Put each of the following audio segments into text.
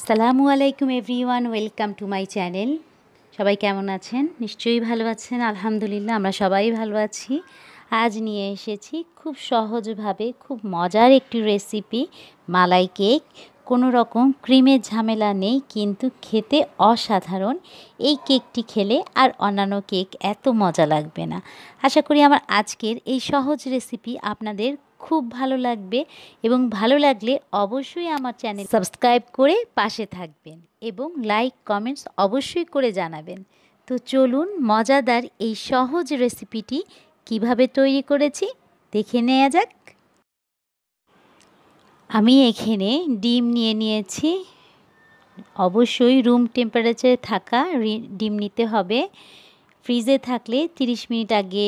আসসালামু আলাইকুম everyone welcome to my channel সবাই কেমন আছেন নিশ্চয়ই ভালো আছেন আলহামদুলিল্লাহ আমরা সবাই ভালো আছি আজ নিয়ে এসেছি খুব সহজভাবে খুব মজার একটি রেসিপি মালাই কেক কোনো রকম ক্রিমের ঝামেলা নেই কিন্তু খেতে অসাধারণ এই কেকটি খেলে আর অন্যান্য কেক এত মজা লাগবে না আশা করি আমার আজকের এই সহজ রেসিপি আপনাদের খুব ভালো লাগবে এবং ভালো লাগলে অবশ্যই আমার চ্যানেল সাবস্ক্রাইব করে পাশে থাকবেন এবং লাইক কমেন্টস অবশ্যই করে জানাবেন তো চলুন মজাদার এই সহজ রেসিপিটি কিভাবে তৈরি করেছি দেখে নেওয়া যাক আমি এখানে ডিম নিয়ে নিয়েছি অবশ্যই রুম টেম্পারেচারে থাকা ডিম নিতে হবে ফ্রিজে থাকলে 30 মিনিট আগে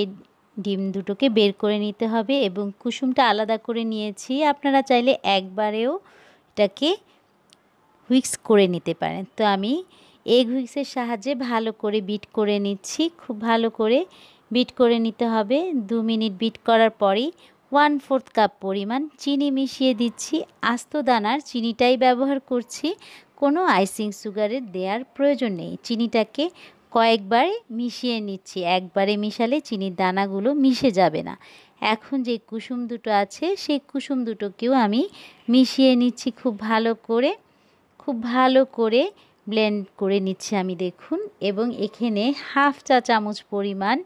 ডিম দুটোকে বের করে নিতে হবে এবং কুসুমটা আলাদা করে নিয়েছি আপনারা চাইলে একবারেও এটাকে হুইক্স করে নিতে পারেন তো আমি এগ হুইক্সের সাহায্যে ভালো করে বিট করে নিচ্ছি খুব ভালো করে বিট করে নিতে হবে দু মিনিট বিট করার পরই ওয়ান ফোর্থ কাপ পরিমাণ চিনি মিশিয়ে দিচ্ছি আস্ত দানার চিনিটাই ব্যবহার করছি কোনো আইসিং সুগারের দেওয়ার প্রয়োজন নেই চিনিটাকে কয়েকবার মিশিয়ে নিচ্ছি একবারে মিশালে চিনির দানাগুলো মিশে যাবে না এখন যে কুসুম দুটো আছে সেই কুসুম দুটোকেও আমি মিশিয়ে নিচ্ছি খুব ভালো করে খুব ভালো করে ব্লেন্ড করে নিচ্ছি আমি দেখুন এবং এখানে হাফ চা চামচ পরিমাণ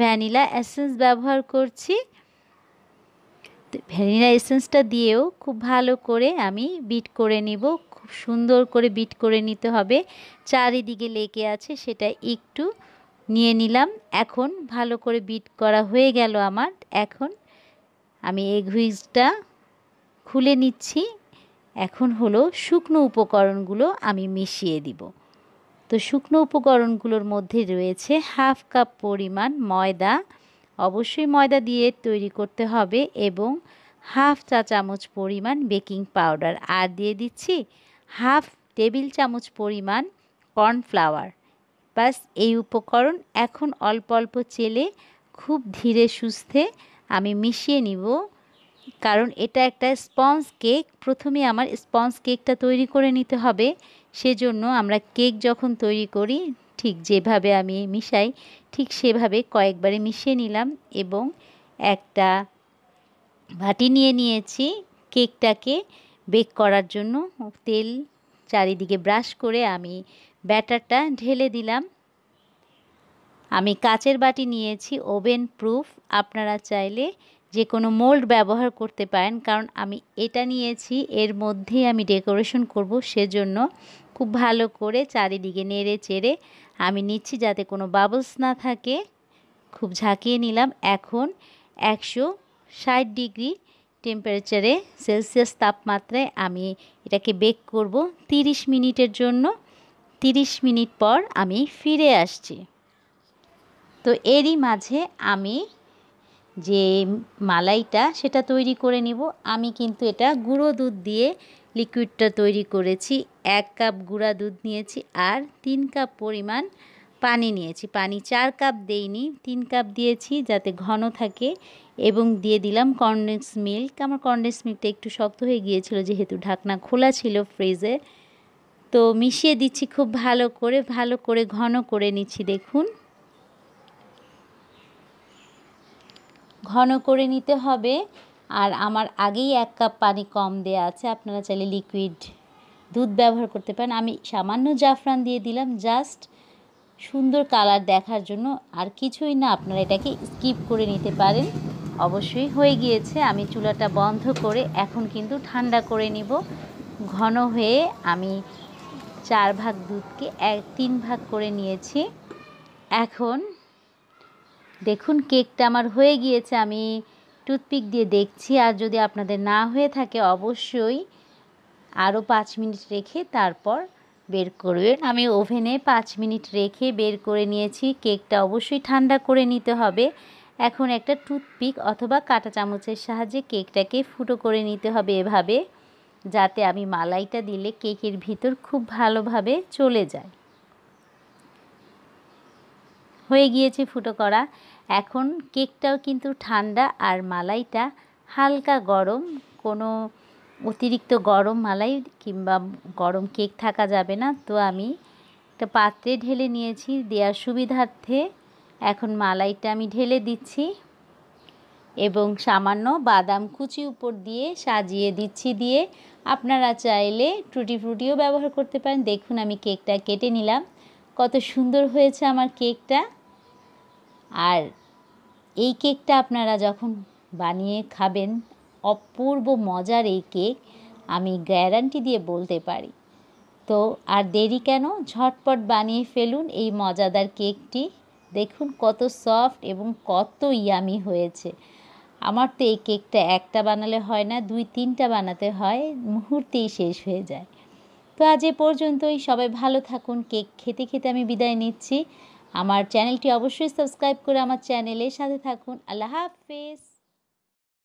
ভ্যানিলা এসেন্স ব্যবহার করছি ভ্যানিলা এসেন্সটা দিয়েও খুব ভালো করে আমি বিট করে নিব খুব সুন্দর করে বিট করে নিতে হবে চারিদিকে লেগে আছে সেটা একটু নিয়ে নিলাম এখন ভালো করে বিট করা হয়ে গেল আমার এখন আমি এগ হুইজটা খুলে নিচ্ছি এখন হলো শুকনো উপকরণগুলো আমি মিশিয়ে দিব তো শুকনো উপকরণগুলোর মধ্যে রয়েছে হাফ কাপ পরিমাণ ময়দা অবশ্যই ময়দা দিয়ে তৈরি করতে হবে এবং হাফ চা চামচ পরিমাণ বেকিং পাউডার আর দিয়ে দিচ্ছি হাফ টেবিল চামচ পরিমাণ কর্নফ্লাওয়ার বাস এই উপকরণ এখন অল্প অল্প চেলে খুব ধীরে সুস্থে আমি মিশিয়ে নিব কারণ এটা একটা স্পঞ্জ কেক প্রথমে আমার স্পঞ্জ কেকটা তৈরি করে নিতে হবে সেজন্য আমরা কেক যখন তৈরি করি ঠিক যেভাবে আমি মিশাই ঠিক সেভাবে কয়েকবারে মিশিয়ে নিলাম এবং একটা ভাটি নিয়ে নিয়েছি কেকটাকে বেক করার জন্য তেল চারিদিকে ব্রাশ করে আমি ব্যাটারটা ঢেলে দিলাম আমি কাচের বাটি নিয়েছি ওভেন প্রুফ আপনারা চাইলে যে কোনো মোল্ড ব্যবহার করতে পারেন কারণ আমি এটা নিয়েছি এর মধ্যেই আমি ডেকোরেশন করব সেজন্য খুব ভালো করে চারিদিকে নেড়ে চেড়ে আমি নিচ্ছি যাতে কোনো বাবলস না থাকে খুব ঝাঁকিয়ে নিলাম এখন একশো ষাট ডিগ্রি টেম্পারেচারে সেলসিয়াস তাপমাত্রায় আমি এটাকে বেক করব 30 মিনিটের জন্য 30 মিনিট পর আমি ফিরে আসছি তো এরই মাঝে আমি যে মালাইটা সেটা তৈরি করে নিব আমি কিন্তু এটা গুঁড়ো দুধ দিয়ে লিকুইডটা তৈরি করেছি এক কাপ গুঁড়া দুধ নিয়েছি আর তিন কাপ পরিমাণ পানি নিয়েছি পানি চার কাপ দেইনি তিন কাপ দিয়েছি যাতে ঘন থাকে এবং দিয়ে দিলাম কনডেন্স মিল্ক আমার কনডেন্স মিল্কটা একটু শক্ত হয়ে গিয়েছিল যেহেতু ঢাকনা খোলা ছিল ফ্রিজে তো মিশিয়ে দিচ্ছি খুব ভালো করে ভালো করে ঘন করে নিচ্ছি দেখুন ঘন করে নিতে হবে আর আমার আগেই এক কাপ পানি কম দেয়া আছে আপনারা চাইলে লিকুইড দুধ ব্যবহার করতে পারেন আমি সামান্য জাফরান দিয়ে দিলাম জাস্ট সুন্দর কালার দেখার জন্য আর কিছুই না আপনারা এটাকে স্কিপ করে নিতে পারেন অবশ্যই হয়ে গিয়েছে আমি চুলাটা বন্ধ করে এখন কিন্তু ঠান্ডা করে নিব ঘন হয়ে আমি চার ভাগ দুধকে এক তিন ভাগ করে নিয়েছি এখন দেখুন কেকটা আমার হয়ে গিয়েছে আমি টুথপিক দিয়ে দেখছি আর যদি আপনাদের না হয়ে থাকে অবশ্যই আরও পাঁচ মিনিট রেখে তারপর বের করবেন আমি ওভেনে পাঁচ মিনিট রেখে বের করে নিয়েছি কেকটা অবশ্যই ঠান্ডা করে নিতে হবে এখন একটা টুথপিক অথবা কাঁটা চামচের সাহায্যে কেকটাকে ফুটো করে নিতে হবে এভাবে যাতে আমি মালাইটা দিলে কেকের ভিতর খুব ভালোভাবে চলে যায় হয়ে গিয়েছে ফুটো করা এখন কেকটাও কিন্তু ঠান্ডা আর মালাইটা হালকা গরম কোনো অতিরিক্ত গরম মালাই কিংবা গরম কেক থাকা যাবে না তো আমি একটা পাত্রে ঢেলে নিয়েছি দেওয়ার সুবিধার্থে এখন মালাইটা আমি ঢেলে দিচ্ছি এবং সামান্য বাদাম কুচি উপর দিয়ে সাজিয়ে দিচ্ছি দিয়ে আপনারা চাইলে টুটি ফ্রুটিও ব্যবহার করতে পারেন দেখুন আমি কেকটা কেটে নিলাম কত সুন্দর হয়েছে আমার কেকটা আর এই কেকটা আপনারা যখন বানিয়ে খাবেন অপূর্ব মজার এই কেক আমি গ্যারান্টি দিয়ে বলতে পারি তো আর দেরি কেন ঝটপট বানিয়ে ফেলুন এই মজাদার কেকটি দেখুন কত সফট এবং কত ইয়ামি হয়েছে আমার তো এই কেকটা একটা বানালে হয় না দুই তিনটা বানাতে হয় মুহূর্তেই শেষ হয়ে যায় তো আজ এ পর্যন্তই সবাই ভালো থাকুন কেক খেতে খেতে আমি বিদায় নিচ্ছি আমার চ্যানেলটি অবশ্যই সাবস্ক্রাইব করে আমার চ্যানেলের সাথে থাকুন আল্লাহ হাফেজ